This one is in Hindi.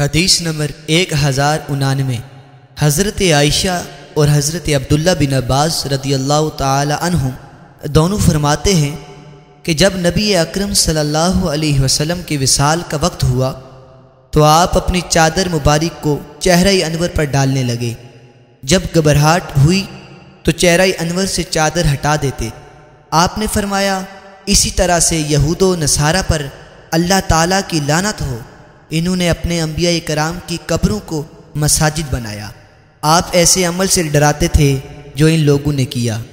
हदीस नंबर एक हज़ार उनानवे हज़रत आयशा और हज़रत अब्दुल्ला बिन अब्बास रदी अल्लाह तुम दोनों फरमाते हैं कि जब नबी अकरम सल्लल्लाहु अलैहि वसल्लम के विसाल का वक्त हुआ तो आप अपनी चादर मुबारक को चेहरा अनवर पर डालने लगे जब घबराहट हुई तो चेहरा अनवर से चादर हटा देते आपने फरमाया इसी तरह से यहूद नसारा पर अल्लाह ताला की लानत हो इन्होंने अपने अम्बिया कराम की कब्रों को मसाजिद बनाया आप ऐसे अमल से डराते थे जो इन लोगों ने किया